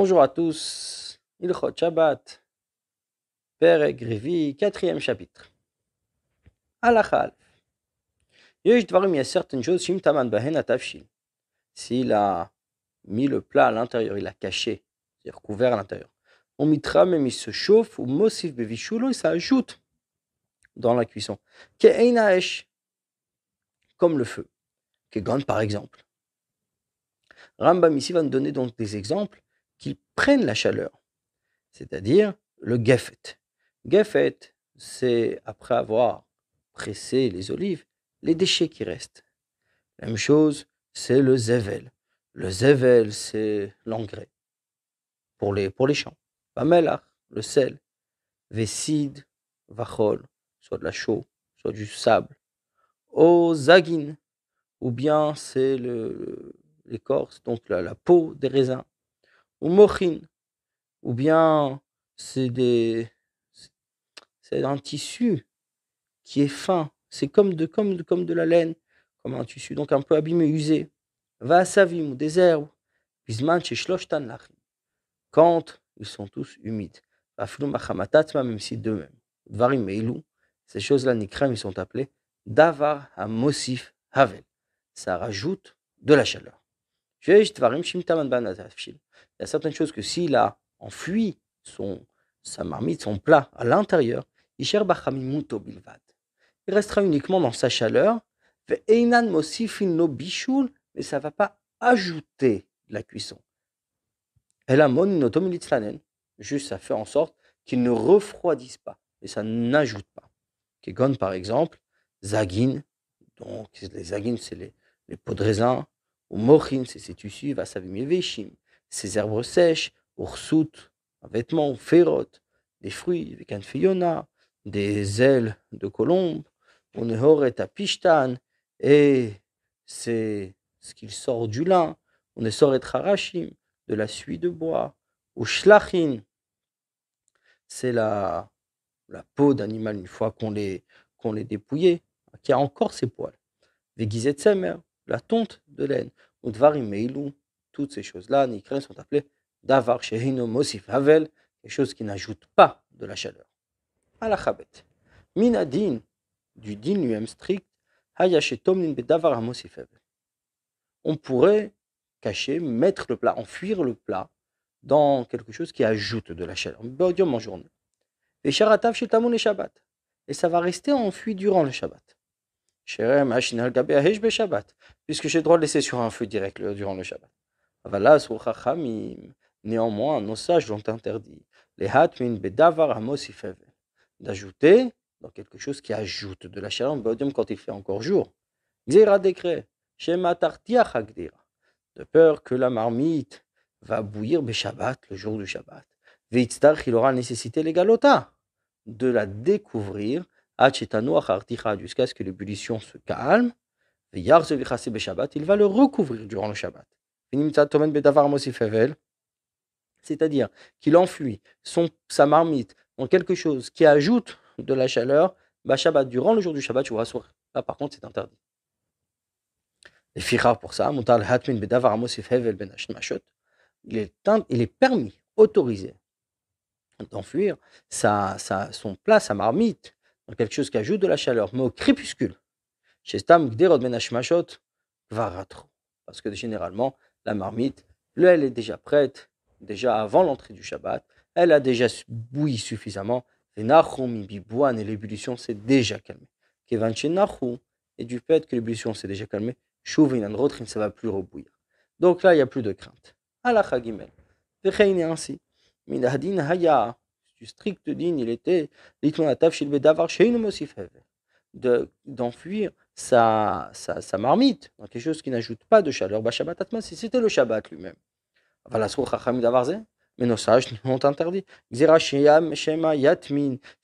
Bonjour à tous. Ilchot Shabbat, Père et quatrième chapitre. Alachal. Il y a certaines choses, S'il a mis le plat à l'intérieur, il a caché, c'est-à-dire couvert à l'intérieur. On mitra même il se chauffe, ou mosif bevichulo, ça ajoute dans la cuisson. Comme le feu. grande par exemple. Rambam ici va nous donner donc des exemples qu'ils prennent la chaleur, c'est-à-dire le geffet. Geffet, c'est après avoir pressé les olives, les déchets qui restent. La même chose, c'est le zével. Le zével, c'est l'engrais pour les, pour les champs. Pamelach, le sel. Vesside, vachol, soit de la chaux, soit du sable. Ozagin, ou bien c'est l'écorce, donc la peau des raisins ou mochin. Ou bien c'est des c'est un tissu qui est fin. C'est comme de, comme, comme de la laine, comme un tissu, donc un peu abîmé, usé. Va savim, des herbes. Quand ils sont tous humides. Même si d'eux-mêmes. Varim eilou, ces choses-là, Nikram, ils sont appelés Davar Hamosif Havel. Ça rajoute de la chaleur. Il y a certaines choses que s'il a enfui son, sa marmite, son plat à l'intérieur, il restera uniquement dans sa chaleur, mais ça ne va pas ajouter la cuisson. Juste, ça fait en sorte qu'il ne refroidisse pas et ça n'ajoute pas. Kegon, par exemple, zagin, donc les zagin, c'est les, les pots de raisin, ou mochim, c'est ses tissus, mes yeveshim, ses herbes sèches, rsout, un vêtement, ferot, des fruits, des un des ailes de colombe, on est à pishtan, et c'est ce qu'il sort du lin, on est sort et de la suie de bois, ou shlachin, c'est la, la peau d'animal une fois qu'on les qu'on les dépouillé qui a encore ses poils. sa mère la tonte de laine, Udvarim toutes ces choses-là, Nikren, sont appelées Davar Shehino Mosif Havel, les choses qui n'ajoute pas de la chaleur. Alachabet, Minadin, du din lui-même strict, Bedavar Mosif Havel. On pourrait cacher, mettre le plat, enfuir le plat dans quelque chose qui ajoute de la chaleur. en journée. Et Shetamun Et ça va rester enfui durant le Shabbat puisque j'ai le droit de laisser sur un feu direct durant le Shabbat. Néanmoins, nos sages l'ont interdit. Les hatmin bedavar d'ajouter dans quelque chose qui ajoute de la bodium quand il fait encore jour. décret, de peur que la marmite va bouillir Shabbat le jour du Shabbat. il aura nécessité les galotas de la découvrir jusqu'à ce que l'ébullition se calme, il va le recouvrir durant le Shabbat. C'est-à-dire qu'il enfuit son, sa marmite en quelque chose qui ajoute de la chaleur, bah durant le jour du Shabbat, tu vas Là, par contre, c'est interdit. et pour ça, ben il est, il est permis, autorisé d'enfuir son plat, sa marmite, quelque chose qui ajoute de la chaleur, mais au crépuscule. Chez Varatro. Parce que généralement, la marmite, elle est déjà prête, déjà avant l'entrée du Shabbat, elle a déjà bouilli suffisamment, et et l'ébullition s'est déjà calmée. et du fait que l'ébullition s'est déjà calmée, Chouvinan ne ça va plus rebouillir. Donc là, il n'y a plus de crainte. Allah Hagimel. a ainsi. Haya du strict digne, il était de d'enfuir sa, sa, sa, marmite, quelque chose qui n'ajoute pas de chaleur. Bah, si c'était le Shabbat lui-même. Mais nos sages nous ont interdit. S'il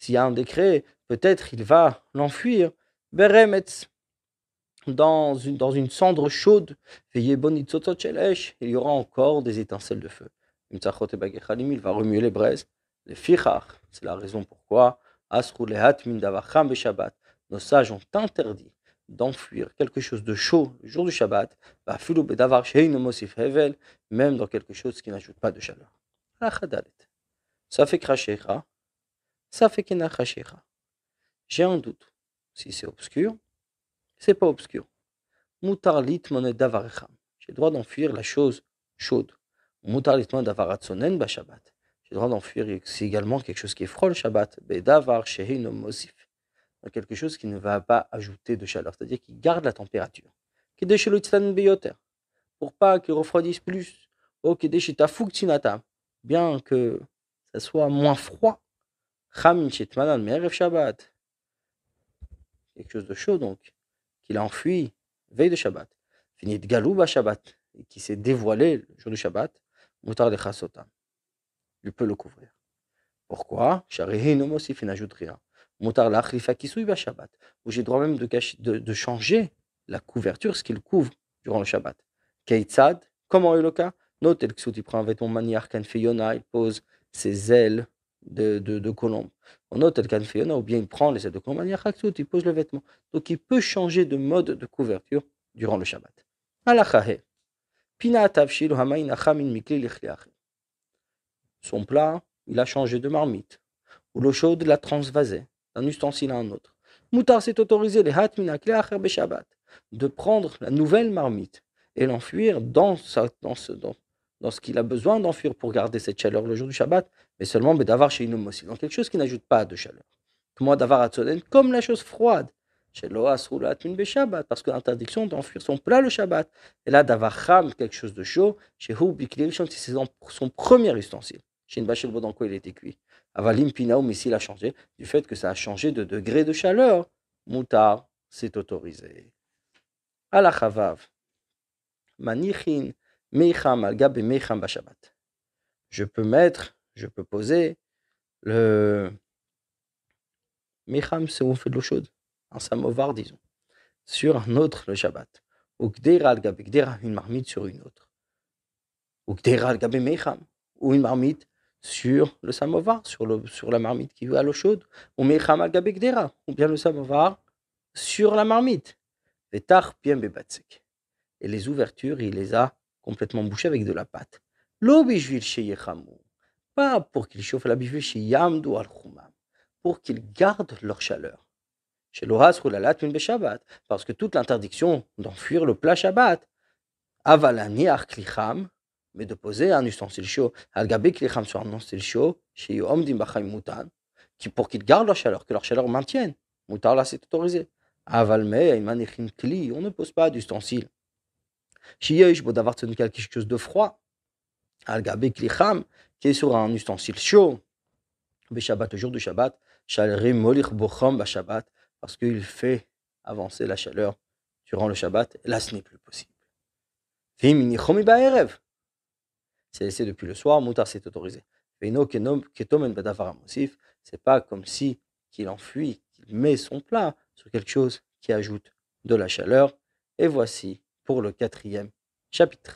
y a un décret, peut-être il va l'enfuir. Beremetz, dans une, dans une cendre chaude, il y aura encore des étincelles de feu. Il va remuer les braises. Les fichach, c'est la raison pourquoi nos sages ont interdit d'enfuir quelque chose de chaud le jour du Shabbat, bah, même dans quelque chose qui n'ajoute pas de chaleur. Ça fait cracher ça fait chaleur. J'ai un doute. Si c'est obscur, c'est pas obscur. J'ai le droit d'enfuir la chose chaude. Mutarlit davar Shabbat j'ai le droit d'enfuir. C'est également quelque chose qui est le Shabbat, quelque chose qui ne va pas ajouter de chaleur, c'est-à-dire qui garde la température. Pour pas qu'il refroidisse plus, oh, bien que ça soit moins froid. Quelque chose de chaud donc, qu'il a enfui veille de Shabbat. Fini de à Shabbat, et qui s'est dévoilé le jour du Shabbat, Mutar de Chasotam il peut le couvrir. Pourquoi J'ai j'ai droit même de, de, changer la couverture, ce qu'il couvre durant le Shabbat. Keitzad, comment est le cas Note il prend un vêtement maniaque, il pose ses ailes de, de, colombe. On note le ou bien il prend les ailes de colombe il pose le vêtement. Donc il peut changer de mode de couverture durant le Shabbat. Alachahe. Pina tafshil hamain mikli lichliach. Son plat, il a changé de marmite. Ou l'eau chaude l'a transvasé d'un ustensile à un autre. Moutar s'est autorisé les de prendre la nouvelle marmite et l'enfuir dans, sa, dans ce, dans, qu'il a besoin d'enfuir pour garder cette chaleur le jour du Shabbat, mais seulement d'avoir chez une aussi. dans quelque chose qui n'ajoute pas de chaleur. Moi d'avoir comme la chose froide. Chez parce que l'interdiction d'enfuir son plat le Shabbat. Et là, d'avoir quelque chose de chaud, chez Hu, c'est son premier ustensile. Shinbashel Bodanko, il était cuit. Avalim ah bah, Pinao, mais s'il a changé, du fait que ça a changé de degré de chaleur, Moutar, c'est autorisé. Alachavav, Manichin, Meicham, Algab et Meicham Bashabat. Je peux mettre, je peux poser le. Meicham, c'est où on fait de l'eau chaude, un samovar, disons, sur un autre le Shabbat. Ou Gdera, Algab, Gdera, une marmite sur une autre. Ou Gdera, Algab et Meicham, ou une marmite sur le samovar, sur, sur la marmite qui veut à l'eau chaude, ou ou bien le samovar sur la marmite. Et les ouvertures, il les a complètement bouchées avec de la pâte. Pas pour qu'il chauffe la bivue chez Yamdu al pour qu'ils gardent leur chaleur. Chez l'Oras parce que toute l'interdiction d'enfuir le plat Shabbat, Avalani mais de poser un ustensile chaud. Al sur un ustensile chaud, chez qui pour qu'ils gardent leur chaleur, que leur chaleur maintienne. Mutan là, c'est autorisé. Aval kli, on ne pose pas d'ustensile. Shiyesh, veux d'avoir quelque chose de froid. Al gabé klicham, qui est sur un ustensile chaud. Shabbat, le jour du Shabbat, shalrim molich bochom ba parce qu'il fait avancer la chaleur durant le Shabbat, là ce n'est plus possible. Vimini chomi ba erev c'est laissé depuis le soir, moutar s'est autorisé. C'est pas comme si qu'il enfuit, qu'il met son plat sur quelque chose qui ajoute de la chaleur. Et voici pour le quatrième chapitre.